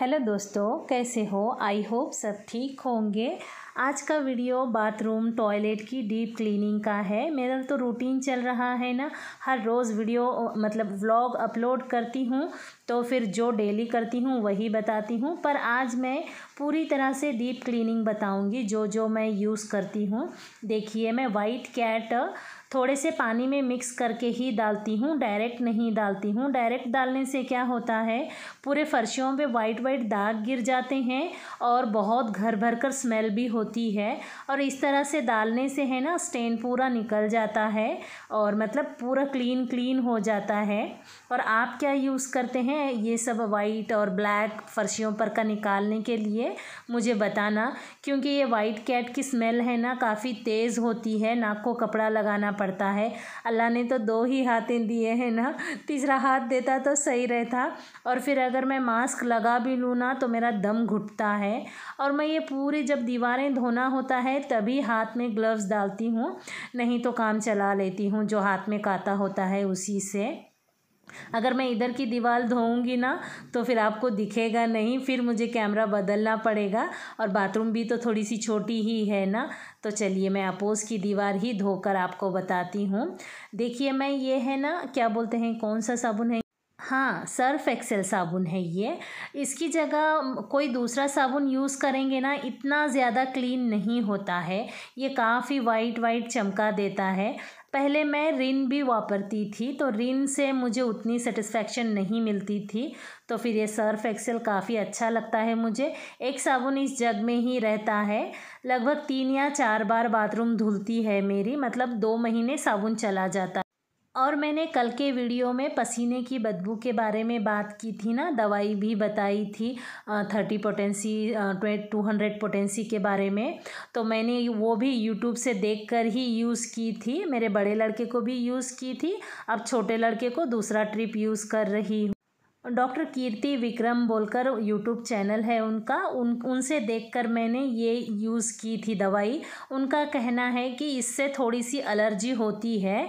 hello दोस्तों कैसे हो आई होप सब ठीक होंगे आज का वीडियो बाथरूम टॉयलेट की डीप क्लीनिंग का है मेरा तो रूटीन चल रहा है ना हर रोज़ वीडियो मतलब व्लॉग अपलोड करती हूँ तो फिर जो डेली करती हूँ वही बताती हूँ पर आज मैं पूरी तरह से डीप क्लीनिंग बताऊँगी जो जो मैं यूज़ करती हूँ देखिए मैं वाइट कैट थोड़े से पानी में मिक्स करके ही डालती हूँ डायरेक्ट नहीं डालती हूँ डायरेक्ट डालने से क्या होता है पूरे फर्शियों पे वाइट वाइट दाग गिर जाते हैं और बहुत घर भर कर स्मेल भी होती होती है और इस तरह से डालने से है ना स्टेन पूरा निकल जाता है और मतलब पूरा क्लीन क्लीन हो जाता है और आप क्या यूज़ करते हैं ये सब वाइट और ब्लैक फर्शियों पर का निकालने के लिए मुझे बताना क्योंकि ये वाइट कैट की स्मेल है ना काफ़ी तेज़ होती है नाक को कपड़ा लगाना पड़ता है अल्लाह ने तो दो ही हाथें दिए हैं ना तीसरा हाथ देता तो सही रहता और फिर अगर मैं मास्क लगा भी लूँ ना तो मेरा दम घुटता है और मैं ये पूरी जब दीवारें धोना होता है तभी हाथ में ग्लव्स डालती हूँ नहीं तो काम चला लेती हूँ जो हाथ में काता होता है उसी से अगर मैं इधर की दीवार धोऊंगी ना तो फिर आपको दिखेगा नहीं फिर मुझे कैमरा बदलना पड़ेगा और बाथरूम भी तो थोड़ी सी छोटी ही है ना तो चलिए मैं अपोज़ की दीवार ही धोकर आपको बताती हूँ देखिए मैं ये है ना क्या बोलते हैं कौन सा साबुन है हाँ सर्फ़ एक्सेल साबुन है ये इसकी जगह कोई दूसरा साबुन यूज़ करेंगे ना इतना ज़्यादा क्लीन नहीं होता है ये काफ़ी वाइट वाइट चमका देता है पहले मैं रिन भी वापरती थी तो रिन से मुझे उतनी सेटिस्फेक्शन नहीं मिलती थी तो फिर ये सर्फ एक्सेल काफ़ी अच्छा लगता है मुझे एक साबुन इस जग में ही रहता है लगभग तीन या चार बार बाथरूम धुलती है मेरी मतलब दो महीने साबुन चला जाता और मैंने कल के वीडियो में पसीने की बदबू के बारे में बात की थी ना दवाई भी बताई थी thirty potency two hundred potency के बारे में तो मैंने वो भी यूट्यूब से देख कर ही यूज़ की थी मेरे बड़े लड़के को भी यूज़ की थी अब छोटे लड़के को दूसरा ट्रिप यूज़ कर रही हूँ डॉक्टर कीर्ति विक्रम बोलकर यूट्यूब चैनल है उनका उन उनसे देखकर मैंने ये यूज़ की थी दवाई उनका कहना है कि इससे थोड़ी सी एलर्जी होती है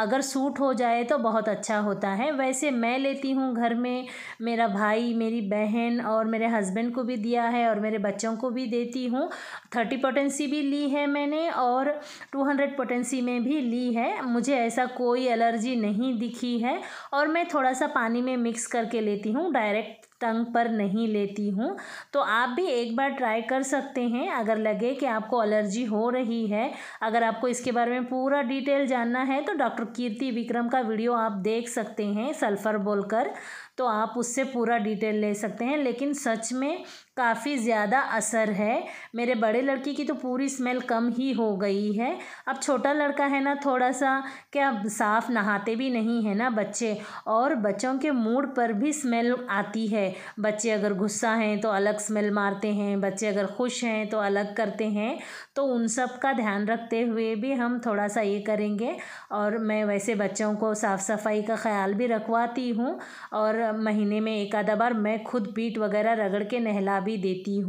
अगर सूट हो जाए तो बहुत अच्छा होता है वैसे मैं लेती हूँ घर में मेरा भाई मेरी बहन और मेरे हस्बैंड को भी दिया है और मेरे बच्चों को भी देती हूँ थर्टी पोटेंसी भी ली है मैंने और टू हंड्रेड पोटेंसी में भी ली है मुझे ऐसा कोई एलर्जी नहीं दिखी है और मैं थोड़ा सा पानी में मिक्स करके करके लेती हूँ डायरेक्ट टंग पर नहीं लेती हूँ तो आप भी एक बार ट्राई कर सकते हैं अगर लगे कि आपको एलर्जी हो रही है अगर आपको इसके बारे में पूरा डिटेल जानना है तो डॉक्टर कीर्ति विक्रम का वीडियो आप देख सकते हैं सल्फ़र बोलकर तो आप उससे पूरा डिटेल ले सकते हैं लेकिन सच में काफ़ी ज़्यादा असर है मेरे बड़े लड़की की तो पूरी स्मेल कम ही हो गई है अब छोटा लड़का है ना थोड़ा सा क्या साफ़ नहाते भी नहीं है ना बच्चे और बच्चों के मूड पर भी स्मेल आती है बच्चे अगर गुस्सा हैं तो अलग स्मेल मारते हैं बच्चे अगर खुश हैं तो अलग करते हैं तो उन सब का ध्यान रखते हुए भी हम थोड़ा सा ये करेंगे और मैं वैसे बच्चों को साफ़ सफाई का ख्याल भी रखवाती हूँ और महीने में एक आधा बार मैं खुद पीठ वगैरह रगड़ के नहला भी देती हूँ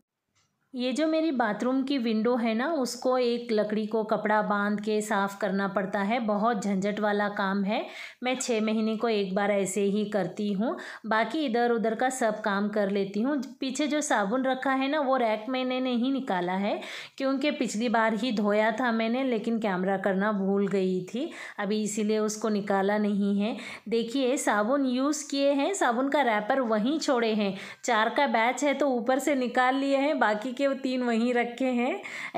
ये जो मेरी बाथरूम की विंडो है ना उसको एक लकड़ी को कपड़ा बांध के साफ़ करना पड़ता है बहुत झंझट वाला काम है मैं छः महीने को एक बार ऐसे ही करती हूँ बाकी इधर उधर का सब काम कर लेती हूँ पीछे जो साबुन रखा है ना वो रैक मैंने नहीं निकाला है क्योंकि पिछली बार ही धोया था मैंने लेकिन कैमरा करना भूल गई थी अभी इसीलिए उसको निकाला नहीं है देखिए साबुन यूज़ किए हैं साबुन का रैपर वहीं छोड़े हैं चार का बैच है तो ऊपर से निकाल लिए हैं बाकी के वो तीन वहीं रखे हैं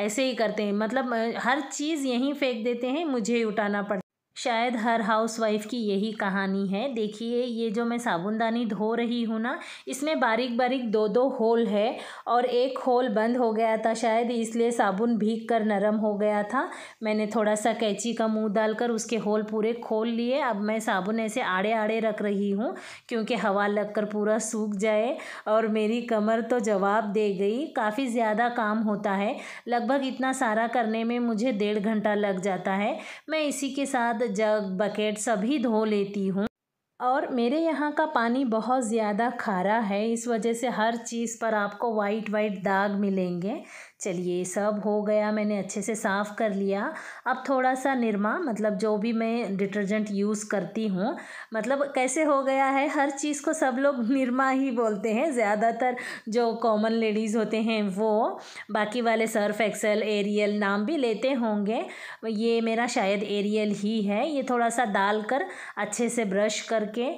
ऐसे ही करते हैं मतलब हर चीज़ यहीं फेंक देते हैं मुझे ही उठाना पड़ता शायद हर हाउस वाइफ की यही कहानी है देखिए ये जो मैं साबुनदानी धो रही हूँ ना इसमें बारीक बारीक दो दो होल है और एक होल बंद हो गया था शायद इसलिए साबुन भीग कर नरम हो गया था मैंने थोड़ा सा कैची का मुंह डालकर उसके होल पूरे खोल लिए अब मैं साबुन ऐसे आड़े आड़े रख रही हूँ क्योंकि हवा लग कर पूरा सूख जाए और मेरी कमर तो जवाब दे गई काफ़ी ज़्यादा काम होता है लगभग इतना सारा करने में मुझे डेढ़ घंटा लग जाता है मैं इसी के साथ जग बकेट सभी धो लेती हूँ और मेरे यहाँ का पानी बहुत ज़्यादा खारा है इस वजह से हर चीज़ पर आपको वाइट वाइट दाग मिलेंगे चलिए सब हो गया मैंने अच्छे से साफ़ कर लिया अब थोड़ा सा निरमा मतलब जो भी मैं डिटर्जेंट यूज़ करती हूँ मतलब कैसे हो गया है हर चीज़ को सब लोग निरमा ही बोलते हैं ज़्यादातर जो कॉमन लेडीज़ होते हैं वो बाकी वाले सर्फ एक्सेल एरियल नाम भी लेते होंगे ये मेरा शायद एरियल ही है ये थोड़ा सा डाल कर अच्छे से ब्रश करके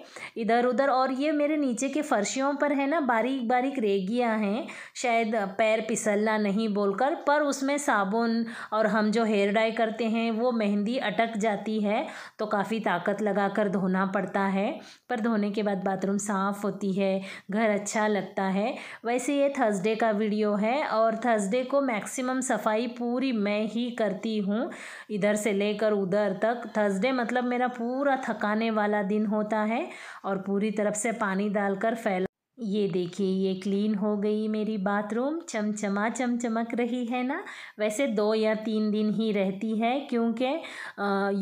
इधर उधर और ये मेरे नीचे के फर्शियों पर है ना बारीक बारीक रेगियाँ हैं शायद पैर पिसलना नहीं बोलकर पर उसमें साबुन और हम जो हेयर डाई करते हैं वो मेहंदी अटक जाती है तो काफ़ी ताकत लगा कर धोना पड़ता है पर धोने के बाद बाथरूम साफ़ होती है घर अच्छा लगता है वैसे ये थर्सडे का वीडियो है और थर्सडे को मैक्सिमम सफाई पूरी मैं ही करती हूँ इधर से लेकर उधर तक थर्सडे मतलब मेरा पूरा थकाने वाला दिन होता है और पूरी तरफ से पानी डालकर फैला ये देखिए ये क्लीन हो गई मेरी बाथरूम चमचमा चमचमक रही है ना वैसे दो या तीन दिन ही रहती है क्योंकि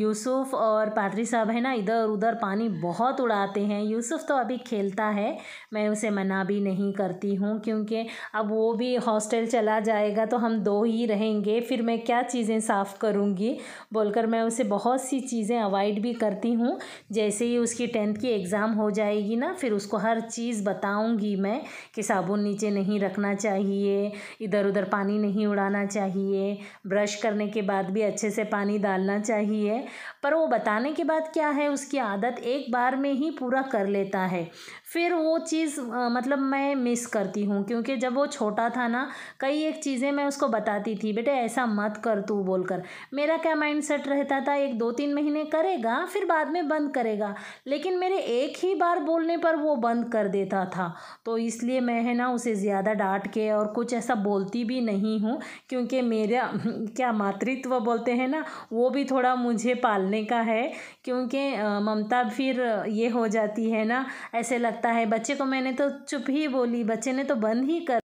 यूसुफ और पादरी साहब है ना इधर उधर पानी बहुत उड़ाते हैं यूसुफ तो अभी खेलता है मैं उसे मना भी नहीं करती हूँ क्योंकि अब वो भी हॉस्टल चला जाएगा तो हम दो ही रहेंगे फिर मैं क्या चीज़ें साफ़ करूँगी बोलकर मैं उसे बहुत सी चीज़ें अवॉइड भी करती हूँ जैसे ही उसकी टेंथ की एग्ज़ाम हो जाएगी ना फिर उसको हर चीज़ बताऊँ बताऊंगी मैं कि साबुन नीचे नहीं रखना चाहिए इधर उधर पानी नहीं उड़ाना चाहिए ब्रश करने के बाद भी अच्छे से पानी डालना चाहिए पर वो बताने के बाद क्या है उसकी आदत एक बार में ही पूरा कर लेता है फिर वो चीज़ मतलब मैं मिस करती हूँ क्योंकि जब वो छोटा था ना कई एक चीज़ें मैं उसको बताती थी बेटे ऐसा मत कर तू बोलकर मेरा क्या माइंड सेट रहता था एक दो तीन महीने करेगा फिर बाद में बंद करेगा लेकिन मेरे एक ही बार बोलने पर वो बंद कर देता था तो इसलिए मैं है ना उसे ज़्यादा डांट के और कुछ ऐसा बोलती भी नहीं हूँ क्योंकि मेरा क्या मातृत्व बोलते हैं ना वो भी थोड़ा मुझे पालने का है क्योंकि ममता फिर ये हो जाती है ना ऐसे लग जाता है बच्चे को मैंने तो चुप ही बोली बच्चे ने तो बंद ही कर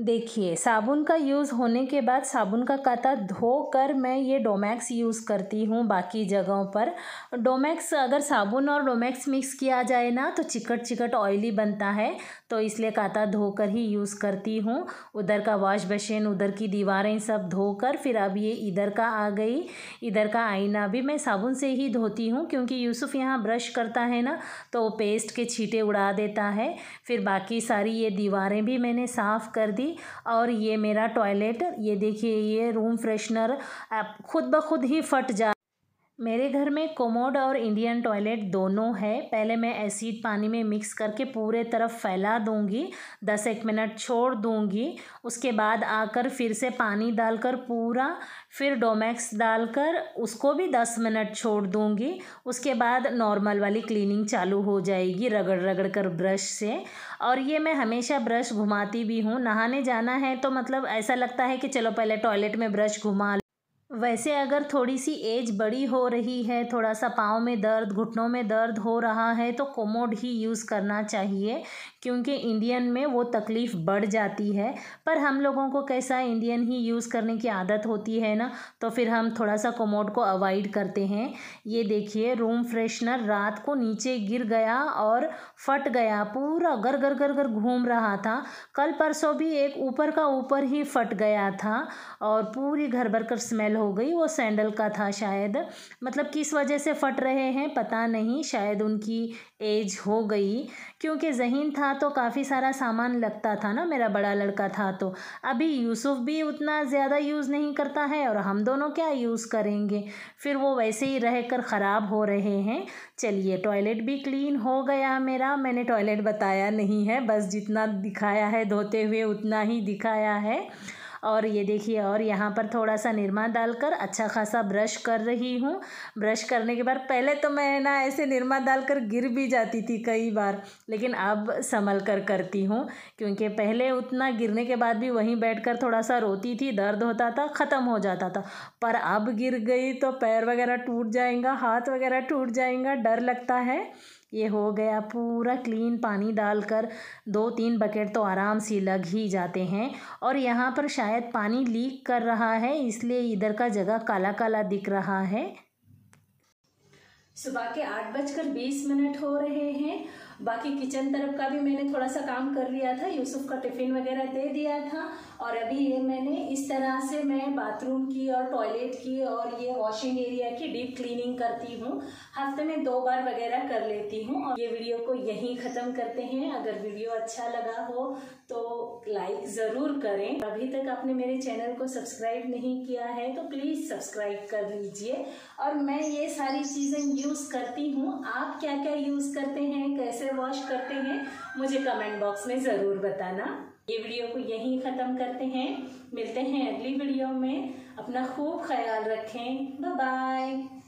देखिए साबुन का यूज़ होने के बाद साबुन का काता धो कर मैं ये डोमैक्स यूज़ करती हूँ बाकी जगहों पर डोमैक्स अगर साबुन और डोमैक्स मिक्स किया जाए ना तो चिकट चिकट ऑयली बनता है तो इसलिए काता कर ही यूज़ करती हूँ उधर का वॉश बेसिन उधर की दीवारें सब धोकर फिर अब ये इधर का आ गई इधर का आईना भी मैं साबुन से ही धोती हूँ क्योंकि यूसुफ़ यहाँ ब्रश करता है ना तो पेस्ट के छीटे उड़ा देता है फिर बाकी सारी ये दीवारें भी मैंने साफ़ कर दी थी और ये मेरा टॉयलेट ये देखिए ये रूम फ्रेशनर खुद ब खुद ही फट जा मेरे घर में कोमोड और इंडियन टॉयलेट दोनों है पहले मैं एसिड पानी में मिक्स करके पूरे तरफ फैला दूंगी दस एक मिनट छोड़ दूंगी उसके बाद आकर फिर से पानी डालकर पूरा फिर डोमैक्स डालकर उसको भी दस मिनट छोड़ दूंगी उसके बाद नॉर्मल वाली क्लीनिंग चालू हो जाएगी रगड़ रगड़ कर ब्रश से और ये मैं हमेशा ब्रश घुमाती भी हूँ नहाने जाना है तो मतलब ऐसा लगता है कि चलो पहले टॉयलेट में ब्रश घुमा वैसे अगर थोड़ी सी एज बड़ी हो रही है थोड़ा सा पाँव में दर्द घुटनों में दर्द हो रहा है तो कोमोड ही यूज़ करना चाहिए क्योंकि इंडियन में वो तकलीफ़ बढ़ जाती है पर हम लोगों को कैसा इंडियन ही यूज़ करने की आदत होती है ना तो फिर हम थोड़ा सा कोमोड को अवॉइड करते हैं ये देखिए रूम फ्रेशनर रात को नीचे गिर गया और फट गया पूरा गर गर गर गर घूम रहा था कल परसों भी एक ऊपर का ऊपर ही फट गया था और पूरी घर भर कर स्मेल हो गई वो सैंडल का था शायद मतलब किस वजह से फट रहे हैं पता नहीं शायद उनकी एज हो गई क्योंकि जहीन था तो काफ़ी सारा सामान लगता था ना मेरा बड़ा लड़का था तो अभी यूसुफ भी उतना ज़्यादा यूज़ नहीं करता है और हम दोनों क्या यूज़ करेंगे फिर वो वैसे ही रह कर ख़राब हो रहे हैं चलिए टॉयलेट भी क्लीन हो गया मेरा मैंने टॉयलेट बताया नहीं है बस जितना दिखाया है धोते हुए उतना ही दिखाया है और ये देखिए और यहाँ पर थोड़ा सा निरमा डालकर अच्छा खासा ब्रश कर रही हूँ ब्रश करने के बाद पहले तो मैं ना ऐसे निरमा डालकर गिर भी जाती थी कई बार लेकिन अब संभल कर करती हूँ क्योंकि पहले उतना गिरने के बाद भी वहीं कर थोड़ा सा रोती थी दर्द होता था ख़त्म हो जाता था पर अब गिर गई तो पैर वगैरह टूट जाएगा हाथ वगैरह टूट जाएगा डर लगता है ये हो गया पूरा क्लीन पानी डालकर दो तीन बकेट तो आराम से लग ही जाते हैं और यहाँ पर शायद पानी लीक कर रहा है इसलिए इधर का जगह काला काला दिख रहा है सुबह के आठ बजकर बीस मिनट हो रहे हैं बाकी किचन तरफ का भी मैंने थोड़ा सा काम कर लिया था यूसुफ का टिफिन वगैरह दे दिया था और अभी ये मैंने इस तरह से मैं बाथरूम की और टॉयलेट की और ये वॉशिंग एरिया की डीप क्लीनिंग करती हूँ हफ्ते में दो बार वगैरह कर लेती हूँ और ये वीडियो को यहीं ख़त्म करते हैं अगर वीडियो अच्छा लगा हो तो लाइक ज़रूर करें अभी तक आपने मेरे चैनल को सब्सक्राइब नहीं किया है तो प्लीज़ सब्सक्राइब कर लीजिए और मैं ये सारी चीज़ें यूज़ करती हूँ आप क्या क्या यूज़ करते हैं कैसे वॉश करते हैं मुझे कमेंट बॉक्स में ज़रूर बताना ये वीडियो को यहीं ख़त्म करते हैं मिलते हैं अगली वीडियो में अपना खूब ख्याल रखें बाय